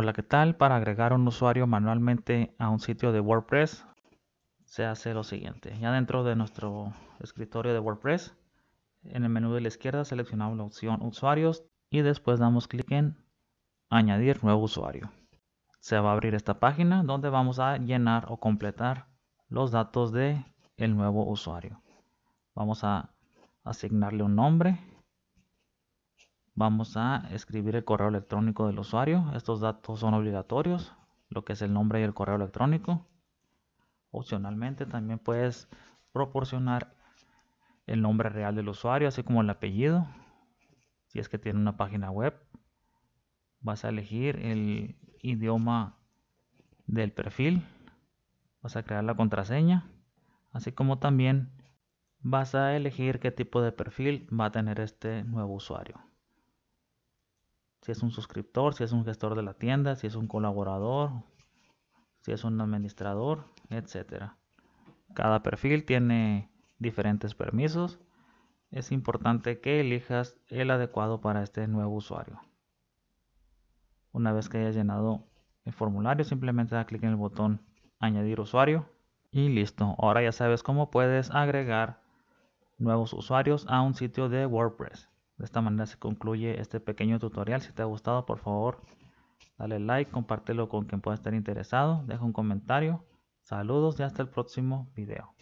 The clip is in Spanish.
Hola, ¿qué tal? Para agregar un usuario manualmente a un sitio de WordPress, se hace lo siguiente. Ya dentro de nuestro escritorio de WordPress, en el menú de la izquierda seleccionamos la opción Usuarios y después damos clic en Añadir nuevo usuario. Se va a abrir esta página donde vamos a llenar o completar los datos de el nuevo usuario. Vamos a asignarle un nombre Vamos a escribir el correo electrónico del usuario. Estos datos son obligatorios, lo que es el nombre y el correo electrónico. Opcionalmente también puedes proporcionar el nombre real del usuario, así como el apellido. Si es que tiene una página web, vas a elegir el idioma del perfil, vas a crear la contraseña, así como también vas a elegir qué tipo de perfil va a tener este nuevo usuario si es un suscriptor, si es un gestor de la tienda, si es un colaborador, si es un administrador, etc. Cada perfil tiene diferentes permisos. Es importante que elijas el adecuado para este nuevo usuario. Una vez que hayas llenado el formulario, simplemente da clic en el botón añadir usuario y listo. Ahora ya sabes cómo puedes agregar nuevos usuarios a un sitio de WordPress. De esta manera se concluye este pequeño tutorial. Si te ha gustado, por favor, dale like, compártelo con quien pueda estar interesado, deja un comentario. Saludos y hasta el próximo video.